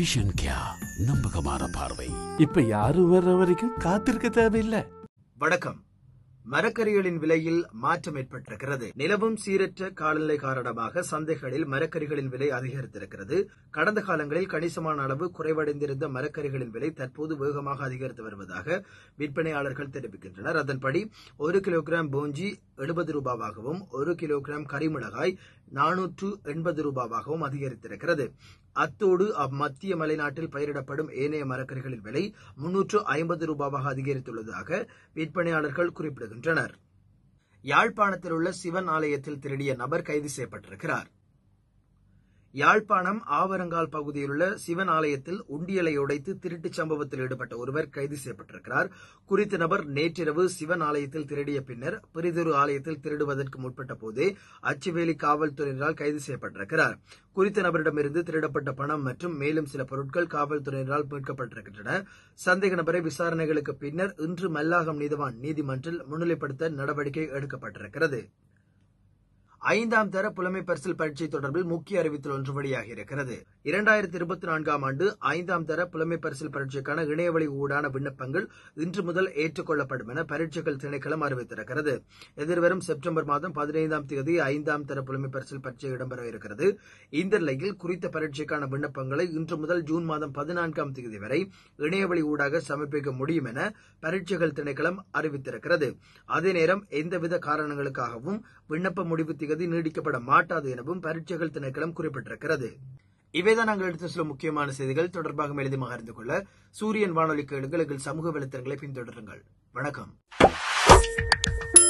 vision கியா நம்பகமான பார்வை இப்ப யாரும் வர்ற வரைக்கும் காத்திருக்க தேவையில்லை வணக்கம் மரக்கறிகளின் விலையில் மாற்றம் ஏற்பட்டிருக்கிறது நிலவும் சீரற்ற காலநிலை காரணமாக சந்தைகளில் மரக்கறிகளின் விலை அதிகரித்திருக்கிறது கடந்த காலங்களில் கணிசமான அளவு குறைவடைந்திருந்த மரக்கறிகளின் விலை தற்போது வேகமாக அதிகரித்து வருவதாக விற்பனையாளர்கள் தெரிவிக்கின்றனர் அதன்படி ஒரு கிலோகிராம் போஞ்சி எழுபது ரூபாவாகவும் ஒரு கிலோகிராம் கரிமிளகாய் நானூற்று எண்பது ரூபாவாகவும் அதிகரித்திருக்கிறது அத்தோடு மத்திய மலைநாட்டில் பயிரிடப்படும் ஏனைய மரக்கறிகளின் விலை முன்னூற்று ஐம்பது ரூபாவாக அதிகரித்துள்ளதாக விற்பனையாளர்கள் குறிப்பிடுகின்றனர் யாழ்ப்பாணத்தில் உள்ள சிவன் ஆலயத்தில் திருடிய நபர் கைது செய்யப்பட்டிருக்கிறார் யாழ்ப்பாணம் ஆவரங்கால் பகுதியிலுள்ள சிவன் ஆலயத்தில் உண்டியலை உடைத்து திருட்டுச் சம்பவத்தில் ஈடுபட்ட ஒருவர் கைது செய்யப்பட்டிருக்கிறார் குறித்த நபர் நேற்றிரவு சிவன் ஆலயத்தில் திருடிய பின்னர் பிரிதொரு ஆலயத்தில் திருடுவதற்கு முற்பட்ட போதே அச்சுவேலி காவல்துறையினரால் கைது செய்யப்பட்டிருக்கிறார் குறித்த நபரிடமிருந்து திருடப்பட்ட பணம் மற்றும் மேலும் சில பொருட்கள் காவல்துறையினரால் மீட்கப்பட்டிருக்கின்றன சந்தேக நபரை விசாரணைகளுக்கு பின்னர் இன்று மல்லாகம் நீதவான் நீதிமன்றில் முன்னிலைப்படுத்த நடவடிக்கை எடுக்கப்பட்டிருக்கிறது ஐந்தாம் தர புலமை பரிசில் பரீட்சை தொடர்பில் முக்கிய அறிவித்தல் ஒன்று வெளியாகியிருக்கிறது இருக்கிறது இரண்டாயிரத்தி இருபத்தி நான்காம் ஆண்டு ஐந்தாம் தர புலமை பரிசில் பரீட்சைக்கான இணையவழி ஊடான விண்ணப்பங்கள் இன்று முதல் ஏற்றுக்கொள்ளப்படும் என பரீட்சைகள் திணைக்களம் அறிவித்திருக்கிறது எதிர்வரும் செப்டம்பர் மாதம் பதினைந்தாம் தேதி ஐந்தாம் தர புலமை பரிசில் பரீட்சை இடம்பெற இருக்கிறது இந்த நிலையில் குறித்த பரீட்சைக்கான விண்ணப்பங்களை இன்று முதல் ஜூன் மாதம் பதினான்காம் தேதி வரை இணையவழி ஊடாக சமர்ப்பிக்க முடியும் என பரீட்சைகள் திணைக்களம் அறிவித்திருக்கிறது அதே நேரம் எந்தவித காரணங்களுக்காகவும் விண்ணப்ப முடிவு கதி நீடிக்கப்பட மாட்டாது எனவும் பரீட்சைகள் திணைக்களம் குறிப்பிட்டிருக்கிறது இவைதான் நாங்கள் எடுத்து சில முக்கியமான செய்திகள் தொடர்பாக மேலதிகமாக அறிந்து கொள்ள சூரியன் வானொலிக்கு எங்கள் சமூக வலைத்தளங்களை பின்தொடருங்கள் வணக்கம்